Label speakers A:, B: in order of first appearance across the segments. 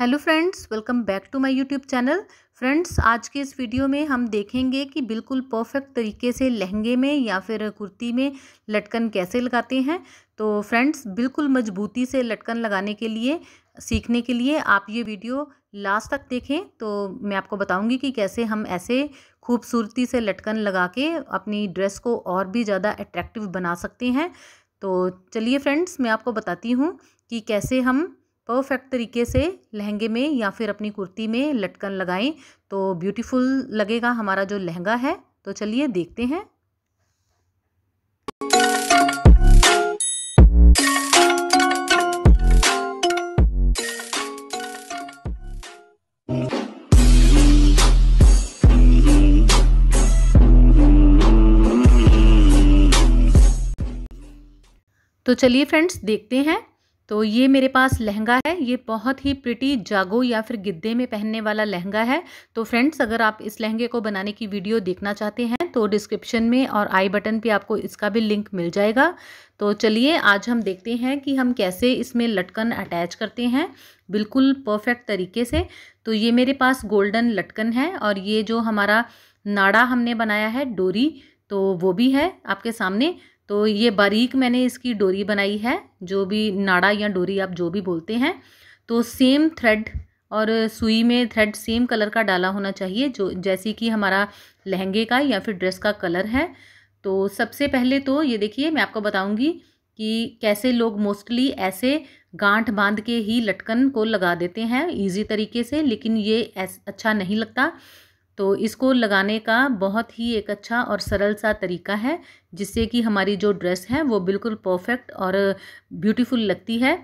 A: hello friends welcome back to my YouTube channel friends आज के इस वीडियो में हम देखेंगे कि बिल्कुल परफेक्ट तरीके से लहंगे में या फिर कुर्ती में लटकन कैसे लगाते हैं तो फ्रेंड्स बिल्कुल मजबूती से लटकन लगाने के लिए सीखने के लिए आप ये वीडियो लास्ट तक देखें तो मैं आपको बताऊंगी कि कैसे हम ऐसे खूबसूरती से लटकन लगा के अपनी ड्रेस को और भी ज़्यादा अट्रैक्टिव बना सकते हैं तो चलिए फ्रेंड्स मैं आपको बताती हूँ कि कैसे हम परफेक्ट तरीके से लहंगे में या फिर अपनी कुर्ती में लटकन लगाएं तो ब्यूटीफुल लगेगा हमारा जो लहंगा है तो चलिए देखते हैं तो चलिए फ्रेंड्स देखते हैं तो ये मेरे पास लहंगा है ये बहुत ही प्रिटी जागो या फिर गिद्दे में पहनने वाला लहंगा है तो फ्रेंड्स अगर आप इस लहंगे को बनाने की वीडियो देखना चाहते हैं तो डिस्क्रिप्शन में और आई बटन पे आपको इसका भी लिंक मिल जाएगा तो चलिए आज हम देखते हैं कि हम कैसे इसमें लटकन अटैच करते हैं बिल्कुल परफेक्ट तरीके से तो ये मेरे पास गोल्डन लटकन है और ये जो हमारा नाड़ा हमने बनाया है डोरी तो वो भी है आपके सामने तो ये बारीक मैंने इसकी डोरी बनाई है जो भी नाड़ा या डोरी आप जो भी बोलते हैं तो सेम थ्रेड और सुई में थ्रेड सेम कलर का डाला होना चाहिए जो जैसे कि हमारा लहंगे का या फिर ड्रेस का कलर है तो सबसे पहले तो ये देखिए मैं आपको बताऊंगी कि कैसे लोग मोस्टली ऐसे गांठ बांध के ही लटकन को लगा देते हैं इजी तरीके से लेकिन ये अच्छा नहीं लगता तो इसको लगाने का बहुत ही एक अच्छा और सरल सा तरीका है जिससे कि हमारी जो ड्रेस है वो बिल्कुल परफेक्ट और ब्यूटीफुल लगती है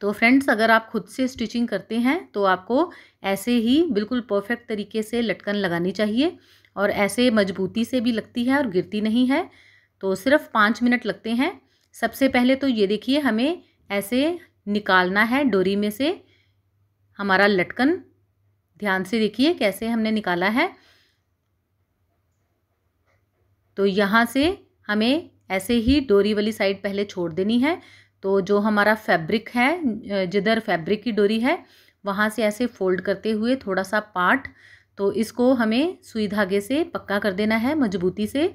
A: तो फ्रेंड्स अगर आप खुद से स्टिचिंग करते हैं तो आपको ऐसे ही बिल्कुल परफेक्ट तरीके से लटकन लगानी चाहिए और ऐसे मजबूती से भी लगती है और गिरती नहीं है तो सिर्फ पाँच मिनट लगते हैं सबसे पहले तो ये देखिए हमें ऐसे निकालना है डोरी में से हमारा लटकन ध्यान से देखिए कैसे हमने निकाला है तो यहाँ से हमें ऐसे ही डोरी वाली साइड पहले छोड़ देनी है तो जो हमारा फैब्रिक है जिधर फैब्रिक की डोरी है वहाँ से ऐसे फोल्ड करते हुए थोड़ा सा पार्ट तो इसको हमें सुई धागे से पक्का कर देना है मजबूती से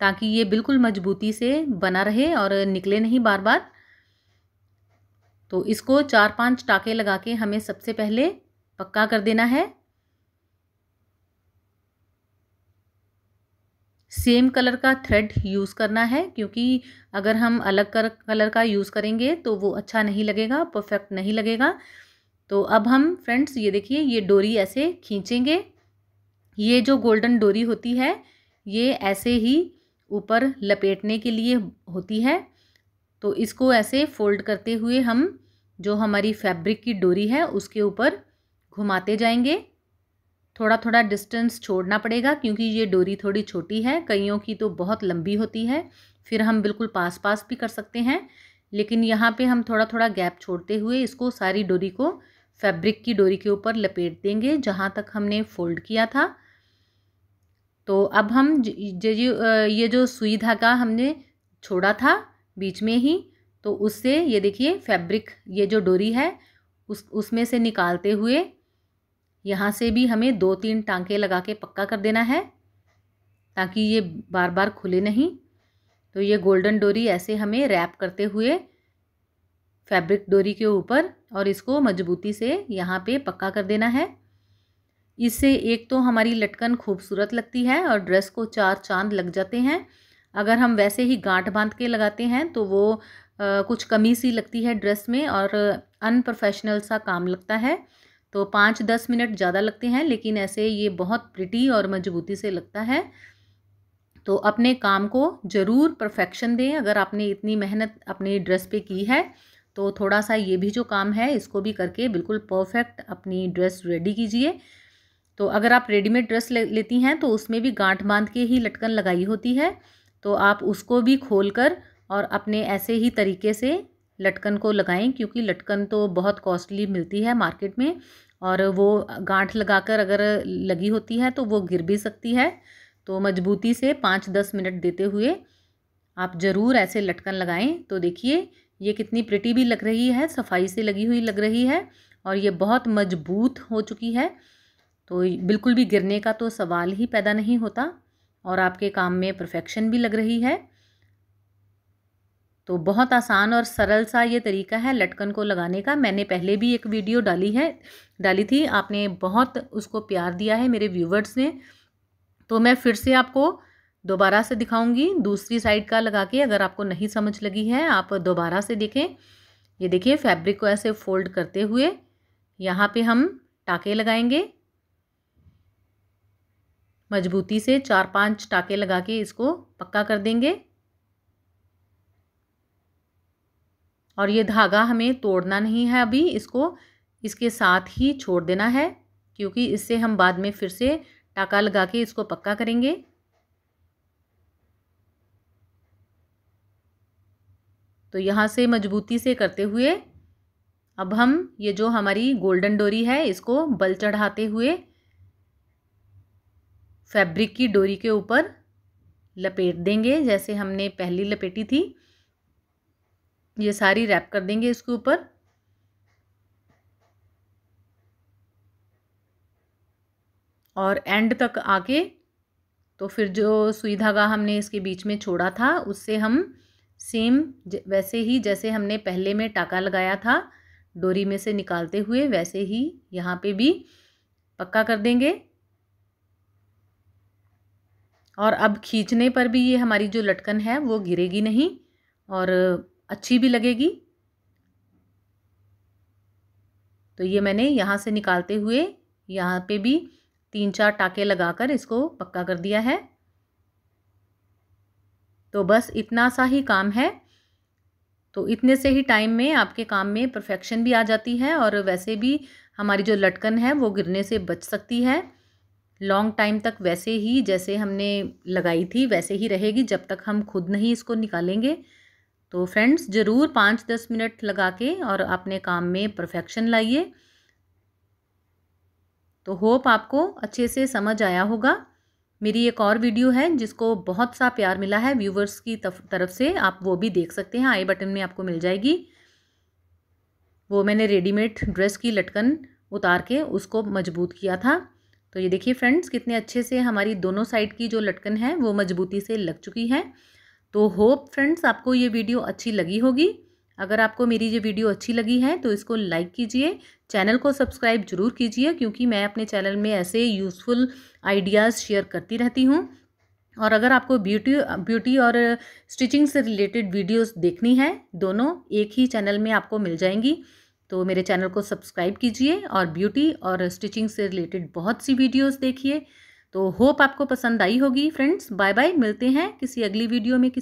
A: ताकि ये बिल्कुल मजबूती से बना रहे और निकले नहीं बार बार तो इसको चार पांच टाके लगा के हमें सबसे पहले पक्का कर देना है सेम कलर का थ्रेड यूज़ करना है क्योंकि अगर हम अलग कर, कलर का यूज़ करेंगे तो वो अच्छा नहीं लगेगा परफेक्ट नहीं लगेगा तो अब हम फ्रेंड्स ये देखिए ये डोरी ऐसे खींचेंगे ये जो गोल्डन डोरी होती है ये ऐसे ही ऊपर लपेटने के लिए होती है तो इसको ऐसे फोल्ड करते हुए हम जो हमारी फैब्रिक की डोरी है उसके ऊपर घुमाते जाएंगे थोड़ा थोड़ा डिस्टेंस छोड़ना पड़ेगा क्योंकि ये डोरी थोड़ी छोटी है कईयों की तो बहुत लंबी होती है फिर हम बिल्कुल पास पास भी कर सकते हैं लेकिन यहाँ पे हम थोड़ा थोड़ा गैप छोड़ते हुए इसको सारी डोरी को फैब्रिक की डोरी के ऊपर लपेट देंगे जहाँ तक हमने फोल्ड किया था तो अब हम ये जो सुई धागा हमने छोड़ा था बीच में ही तो उससे ये देखिए फैब्रिक ये जो डोरी है उस उसमें से निकालते हुए यहाँ से भी हमें दो तीन टांके लगा के पक्का कर देना है ताकि ये बार बार खुले नहीं तो ये गोल्डन डोरी ऐसे हमें रैप करते हुए फैब्रिक डोरी के ऊपर और इसको मजबूती से यहाँ पे पक्का कर देना है इससे एक तो हमारी लटकन खूबसूरत लगती है और ड्रेस को चार चांद लग जाते हैं अगर हम वैसे ही गांठ बांध के लगाते हैं तो वो आ, कुछ कमी सी लगती है ड्रेस में और अनप्रोफेशनल सा काम लगता है तो पाँच दस मिनट ज़्यादा लगते हैं लेकिन ऐसे ये बहुत प्रिटी और मजबूती से लगता है तो अपने काम को ज़रूर परफेक्शन दें अगर आपने इतनी मेहनत अपने ड्रेस पे की है तो थोड़ा सा ये भी जो काम है इसको भी करके बिल्कुल परफेक्ट अपनी ड्रेस रेडी कीजिए तो अगर आप रेडीमेड ड्रेस ले, लेती हैं तो उसमें भी गांठ बांध के ही लटकन लगाई होती है तो आप उसको भी खोल कर और अपने ऐसे ही तरीके से लटकन को लगाएं क्योंकि लटकन तो बहुत कॉस्टली मिलती है मार्केट में और वो गांठ लगाकर अगर लगी होती है तो वो गिर भी सकती है तो मजबूती से पाँच दस मिनट देते हुए आप ज़रूर ऐसे लटकन लगाएं तो देखिए ये कितनी प्रिटी भी लग रही है सफाई से लगी हुई लग रही है और ये बहुत मजबूत हो चुकी है तो बिल्कुल भी गिरने का तो सवाल ही पैदा नहीं होता और आपके काम में परफेक्शन भी लग रही है तो बहुत आसान और सरल सा ये तरीका है लटकन को लगाने का मैंने पहले भी एक वीडियो डाली है डाली थी आपने बहुत उसको प्यार दिया है मेरे व्यूवर्स ने तो मैं फिर से आपको दोबारा से दिखाऊंगी दूसरी साइड का लगा के अगर आपको नहीं समझ लगी है आप दोबारा से देखें ये देखिए फैब्रिक को ऐसे फोल्ड करते हुए यहाँ पे हम टाके लगाएंगे मजबूती से चार पांच टाके लगा के इसको पक्का कर देंगे और ये धागा हमें तोड़ना नहीं है अभी इसको इसके साथ ही छोड़ देना है क्योंकि इससे हम बाद में फिर से टाका लगा के इसको पक्का करेंगे तो यहाँ से मजबूती से करते हुए अब हम ये जो हमारी गोल्डन डोरी है इसको बल चढ़ाते हुए फैब्रिक की डोरी के ऊपर लपेट देंगे जैसे हमने पहली लपेटी थी ये सारी रैप कर देंगे इसके ऊपर और एंड तक आके तो फिर जो सुई धागा हमने इसके बीच में छोड़ा था उससे हम सेम वैसे ही जैसे हमने पहले में टाका लगाया था डोरी में से निकालते हुए वैसे ही यहाँ पे भी पक्का कर देंगे और अब खींचने पर भी ये हमारी जो लटकन है वो गिरेगी नहीं और अच्छी भी लगेगी तो ये मैंने यहाँ से निकालते हुए यहाँ पे भी तीन चार टाके लगाकर इसको पक्का कर दिया है तो बस इतना सा ही काम है तो इतने से ही टाइम में आपके काम में परफेक्शन भी आ जाती है और वैसे भी हमारी जो लटकन है वो गिरने से बच सकती है लॉन्ग टाइम तक वैसे ही जैसे हमने लगाई थी वैसे ही रहेगी जब तक हम खुद नहीं इसको निकालेंगे तो फ्रेंड्स ज़रूर पाँच दस मिनट लगा के और अपने काम में परफेक्शन लाइए तो होप आपको अच्छे से समझ आया होगा मेरी एक और वीडियो है जिसको बहुत सा प्यार मिला है व्यूवर्स की तरफ से आप वो भी देख सकते हैं आई बटन में आपको मिल जाएगी वो मैंने रेडीमेड ड्रेस की लटकन उतार के उसको मजबूत किया था तो ये देखिए फ्रेंड्स कितने अच्छे से हमारी दोनों साइड की जो लटकन है वो मजबूती से लग चुकी है तो होप फ्रेंड्स आपको ये वीडियो अच्छी लगी होगी अगर आपको मेरी ये वीडियो अच्छी लगी है तो इसको लाइक कीजिए चैनल को सब्सक्राइब जरूर कीजिए क्योंकि मैं अपने चैनल में ऐसे यूज़फुल आइडियाज़ शेयर करती रहती हूँ और अगर आपको ब्यूटी ब्यूटी और स्टिचिंग से रिलेटेड वीडियोस देखनी है दोनों एक ही चैनल में आपको मिल जाएंगी तो मेरे चैनल को सब्सक्राइब कीजिए और ब्यूटी और स्टिचिंग से रिलेटेड बहुत सी वीडियोस देखिए तो होप आपको पसंद आई होगी फ्रेंड्स बाय बाय मिलते हैं किसी अगली वीडियो में किसी